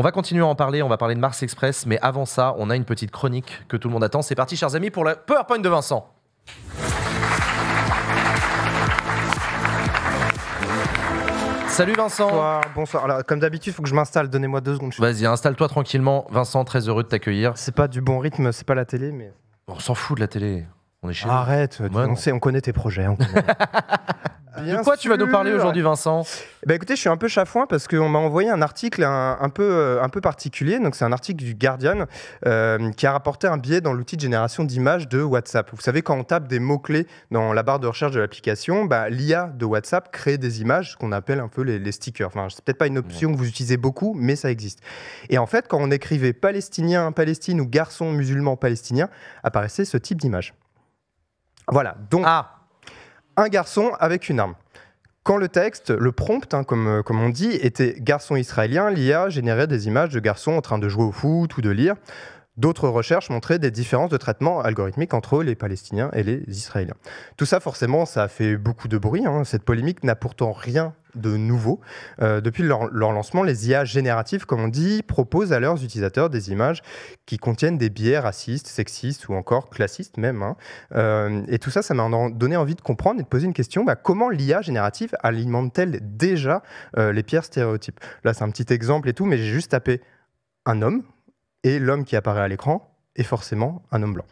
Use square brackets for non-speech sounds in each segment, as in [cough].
On va continuer à en parler, on va parler de Mars Express, mais avant ça, on a une petite chronique que tout le monde attend. C'est parti, chers amis, pour le PowerPoint de Vincent. Salut Vincent. Bonsoir. bonsoir. comme d'habitude, il faut que je m'installe. Donnez-moi deux secondes. Vas-y, installe-toi tranquillement. Vincent, très heureux de t'accueillir. C'est pas du bon rythme, c'est pas la télé, mais. On s'en fout de la télé. On est chez Arrête, on, sait, on connaît tes projets. [laughs] de quoi tu vas nous parler aujourd'hui, Vincent bah Écoutez, je suis un peu chafouin parce qu'on m'a envoyé un article un, peu, euh, un peu particulier. Donc, c'est un article du Guardian euh, qui a rapporté un biais dans l'outil de génération d'images de WhatsApp. Vous savez, quand on tape des mots-clés dans la barre de recherche de l'application, bah, l'IA de WhatsApp crée des images, ce qu'on appelle un peu les, stickers. Enfin, c'est peut-être pas une option que vous utilisez beaucoup, mais ça existe. Et en fait, quand on écrivait palestinien, Palestine ou garçon musulman palestinien, apparaissait ce type d'image. Voilà. Donc. Ah un garçon avec une arme. Quand le texte, le prompt, hein, comme, euh, comme on dit, était garçon israélien, l'IA générait des images de garçons en train de jouer au foot ou de lire. D'autres recherches montraient des différences de traitement algorithmique entre les Palestiniens et les Israéliens. Tout ça, forcément, ça a fait beaucoup de bruit. Hein. Cette polémique n'a pourtant rien de nouveau. Euh, depuis leur, lancement, les IA génératives, comme on dit, proposent à leurs utilisateurs des images qui contiennent des biais racistes, sexistes ou encore classistes même. Hein. Euh, et tout ça, ça m'a donné envie de comprendre et de poser une question, bah, comment l'IA générative alimente-t-elle déjà euh, les pierres stéréotypes Là, c'est un petit exemple et tout, mais j'ai juste tapé un homme et l'homme qui apparaît à l'écran et forcément un homme blanc.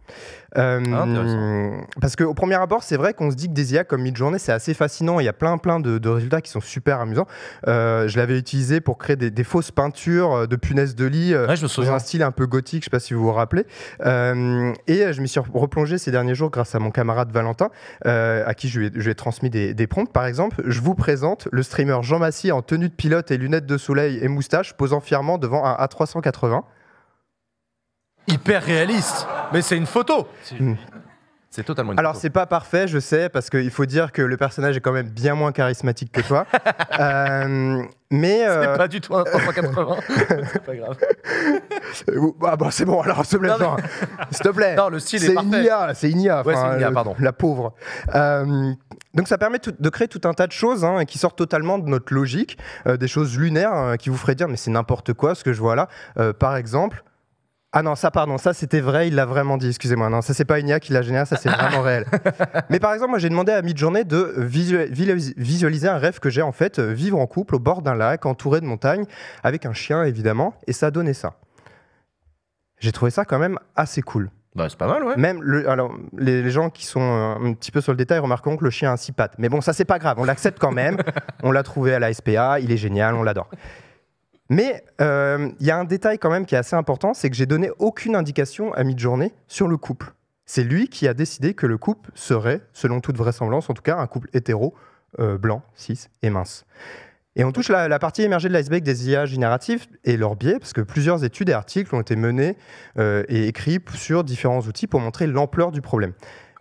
Euh, parce qu'au premier abord, c'est vrai qu'on se dit que des IA comme Midjourney, c'est assez fascinant. Il y a plein, plein de, résultats qui sont super amusants. Euh, je l'avais utilisé pour créer des, fausses peintures euh, de punaises de lit ouais, dans un style un peu gothique, je ne sais pas si vous vous rappelez. et je me suis replongé ces derniers jours grâce à mon camarade Valentin, à qui je lui ai, transmis des, des, prompts. Par exemple, je vous présente le streamer Jean Massy en tenue de pilote et lunettes de soleil et moustache posant fièrement devant un A380 hyper réaliste. Mais c'est une photo. C'est totalement une Alors, c'est pas parfait, je sais, parce qu'il faut dire que le personnage est quand même bien moins charismatique que toi. [laughs] Euh, mais. C'est euh, pas du tout un 380. [laughs] c'est pas grave. Ah c'est bon, alors, s'il te plaît, Non, S'il te plaît. Non, le style est, C'est Inia. c'est Inia, pardon. Euh, la pauvre. donc ça permet de créer tout un tas de choses hein, qui sortent totalement de notre logique, des choses lunaires qui vous feraient dire mais c'est n'importe quoi ce que je vois là. par exemple, ah non, ça, pardon, ça c'était vrai, il l'a vraiment dit, excusez-moi. Non, ça c'est pas une IA qui la généré, ça c'est vraiment réel. [laughs] Mais par exemple, moi j'ai demandé à mi-journée de visualiser un rêve que j'ai en fait, euh, vivre en couple au bord d'un lac, entouré de montagnes, avec un chien évidemment, et ça a donné ça. J'ai trouvé ça quand même assez cool. Bah, c'est pas mal, ouais. Même alors, les, gens qui sont euh, un petit peu sur le détail remarqueront que le chien a six pattes. Mais bon, ça c'est pas grave, on l'accepte quand même. [laughs] on l'a trouvé à la SPA, il est génial, on l'adore. Mais euh, il y a un détail quand même qui est assez important, c'est que j'ai donné aucune indication à mid-journée sur le couple. C'est lui qui a décidé que le couple serait, selon toute vraisemblance en tout cas, un couple hétéro, euh, blanc, cis et mince. Et on touche la, la partie émergée de l'iceberg des IA génératives et leurs biais, parce que plusieurs études et articles ont été menés euh, et écrits sur différents outils pour montrer l'ampleur du problème.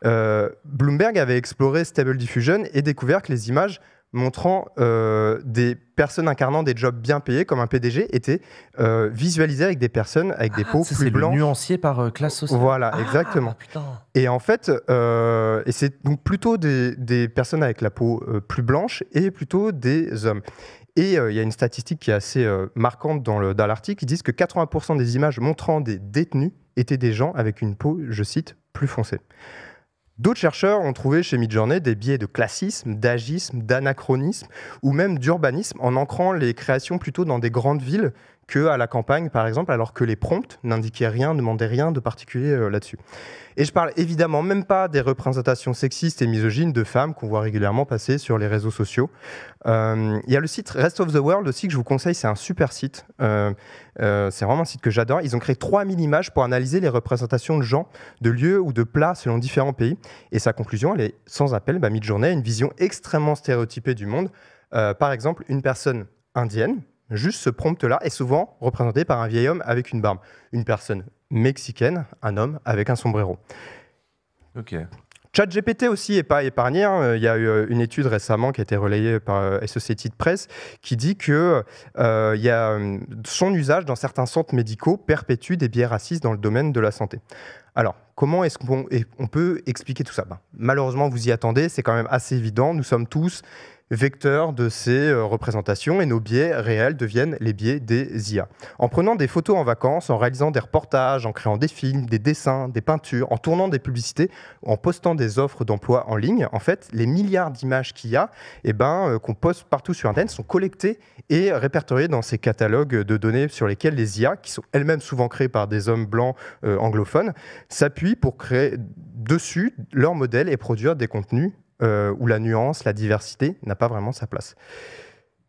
Bloomberg avait exploré Stable Diffusion et découvert que les images montrant euh, des personnes incarnant des jobs bien payés, comme un PDG, étaient euh, avec des personnes avec des ah, peaux plus blanches. nuancier par euh, classe sociale. Voilà, ah, exactement. et en fait, euh, et c'est donc plutôt des, personnes avec la peau plus blanche et plutôt des hommes. Et il y a une statistique qui est assez marquante dans l'article, qui disent que 80% des images montrant des détenus étaient des gens avec une peau, je cite, plus foncée. D'autres chercheurs ont trouvé chez Midjourney des biais de classisme, d'agisme, d'anachronisme ou même d'urbanisme en ancrant les créations plutôt dans des grandes villes à la campagne, par exemple, alors que les prompts n'indiquaient rien, ne demandaient rien de particulier euh, là-dessus. Et je parle évidemment même pas des représentations sexistes et misogynes de femmes qu'on voit régulièrement passer sur les réseaux sociaux. Euh, il y a le site Rest of the World aussi que je vous conseille, c'est un super site. Euh, c'est vraiment un site que j'adore. Ils ont créé 3000 images pour analyser les représentations de gens, de lieux ou de plats selon différents pays. Et sa conclusion, elle est sans appel, bah, mid-journée, une vision extrêmement stéréotypée du monde. par exemple, une personne indienne, Juste ce prompt-là est souvent représenté par un vieil homme avec une barbe, une personne mexicaine, un homme avec un sombrero. Ok. GPT aussi n'est pas épargné. Hein. Il y a eu euh, une étude récemment qui a été relayée par euh, Société de Presse qui dit que euh, y a, son usage dans certains centres médicaux perpétue des biais racistes dans le domaine de la santé. Alors, comment est-ce qu'on peut expliquer tout ça ben, Malheureusement, vous y attendez, c'est quand même assez évident. Nous sommes tous vecteurs de ces euh, représentations et nos biais réels deviennent les biais des IA. En prenant des photos en vacances, en réalisant des reportages, en créant des films, des dessins, des peintures, en tournant des publicités, en postant des offres d'emploi en ligne, en fait, les milliards d'images qu'il y a, eh ben, euh, qu'on poste partout sur Internet, sont collectées et répertoriées dans ces catalogues de données sur lesquels les IA, qui sont elles-mêmes souvent créées par des hommes blancs euh, anglophones, s'appuient pour créer dessus leur modèle et produire des contenus euh, où la nuance, la diversité n'a pas vraiment sa place.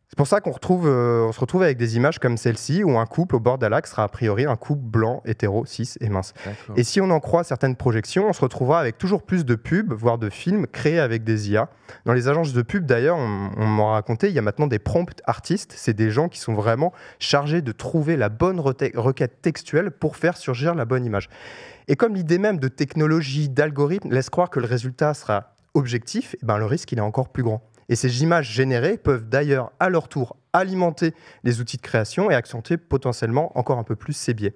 C'est pour ça qu'on retrouve, euh, on se retrouve avec des images comme celle-ci, où un couple au bord d'un lac sera a priori un couple blanc, hétéro, cis et mince. Et si on en croit certaines projections, on se retrouvera avec toujours plus de pubs, voire de films créés avec des IA. Dans les agences de pub, d'ailleurs, on, m'en m'en raconté, il y a maintenant des prompt artistes. C'est des gens qui sont vraiment chargés de trouver la bonne requête textuelle pour faire surgir la bonne image. Et comme l'idée même de technologie, d'algorithme laisse croire que le résultat sera objectif, eh ben le risque il est encore plus grand. Et ces images générées peuvent d'ailleurs à leur tour alimenter les outils de création et accentuer potentiellement encore un peu plus ces biais.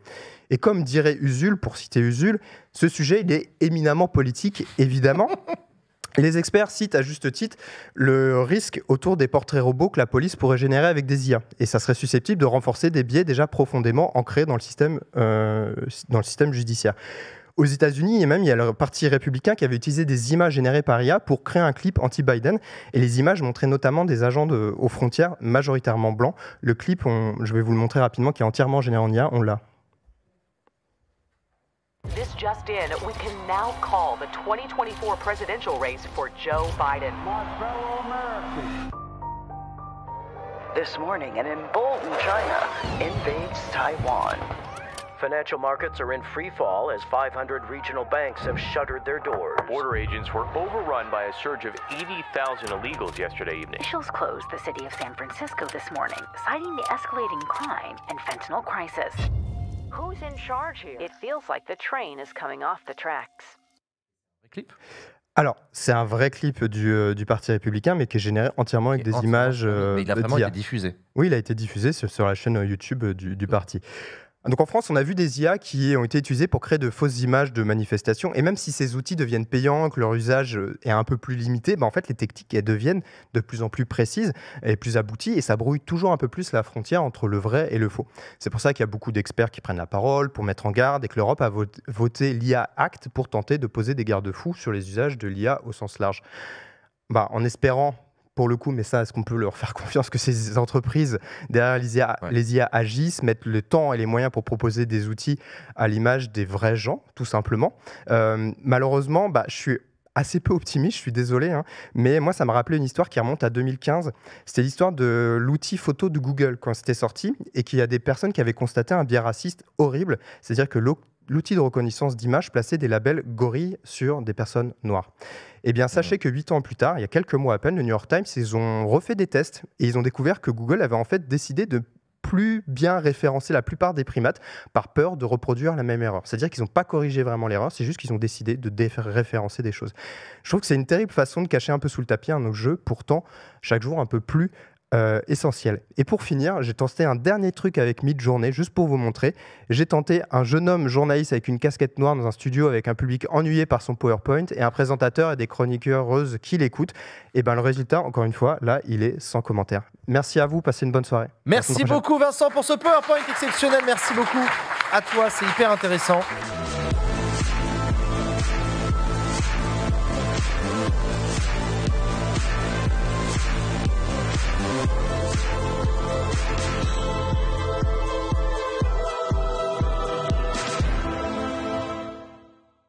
Et comme dirait Usul, pour citer Usul, ce sujet il est éminemment politique, évidemment. [laughs] Les experts citent à juste titre le risque autour des portraits robots que la police pourrait générer avec des IA. Et ça serait susceptible de renforcer des biais déjà profondément ancrés dans le système, euh, dans le système judiciaire. Aux États-Unis, et même, il y a le Parti républicain qui avait utilisé des images générées par IA pour créer un clip anti-Biden. Et les images montraient notamment des agents aux frontières, majoritairement blancs. Le clip, je vais vous le montrer rapidement, qui est entièrement généré en IA, on l'a. Financial markets are in free fall as 500 regional banks have shuttered their doors. Border agents were overrun by a surge of 80,000 illegals yesterday evening. Officials closed the city of San Francisco this morning, citing the escalating crime and fentanyl crisis. Who's in charge here? It feels like the train is coming off the tracks. Alors, c'est un vrai clip du, euh, du, Parti républicain, mais qui est généré entièrement avec des images. Euh, mais il a vraiment été diffusé. Oui, il a été diffusé sur, la chaîne euh, YouTube du, du parti. Donc en France, on a vu des IA qui ont été utilisées pour créer de fausses images de manifestations. Et même si ces outils deviennent payants, que leur usage euh, est un peu plus limité, bah, en fait, les techniques elles deviennent de plus en plus précises et plus abouties. Et ça brouille toujours un peu plus la frontière entre le vrai et le faux. C'est pour ça qu'il y a beaucoup d'experts qui prennent la parole pour mettre en garde et que l'Europe a voté l'IA Act pour tenter de poser des garde-fous sur les usages de l'IA au sens large. Bah, en espérant pour le coup, mais ça, est-ce qu'on peut leur faire [laughs] confiance que ces entreprises, derrière les IA, agissent, mettent le temps et les moyens pour proposer des outils à l'image des vrais gens, tout simplement euh, Malheureusement, bah, je suis assez peu optimiste, je suis désolé, hein, mais moi, ça m'a rappelé une histoire qui remonte à 2015. C'était l'histoire de l'outil photo de Google quand c'était sorti et qu'il y a des personnes qui avaient constaté un biais raciste horrible, c'est-à-dire que l'outil de reconnaissance d'images placé des labels gorilles sur des personnes noires. Eh bien, sachez que huit ans plus tard, il y a quelques mois à peine, le New York Times, ils ont refait des tests et ils ont découvert que Google avait en fait décidé de plus bien référencer la plupart des primates par peur de reproduire la même erreur. C'est-à-dire qu'ils n'ont pas corrigé vraiment l'erreur, c'est juste qu'ils ont décidé de référencer des choses. Je trouve que c'est une terrible façon de cacher un peu sous le tapis un autre jeu, pourtant chaque jour un peu plus euh, essentiel. Et pour finir, j'ai tenté un dernier truc avec Journée, juste pour vous montrer. J'ai tenté un jeune homme journaliste avec une casquette noire dans un studio avec un public ennuyé par son PowerPoint et un présentateur et des chroniqueurs heureuses qui l'écoutent. Et bien le résultat, encore une fois, là, il est sans commentaire. Merci à vous, passez une bonne soirée. Merci beaucoup Vincent pour ce PowerPoint exceptionnel. Merci beaucoup à toi, c'est hyper intéressant. フフフフ。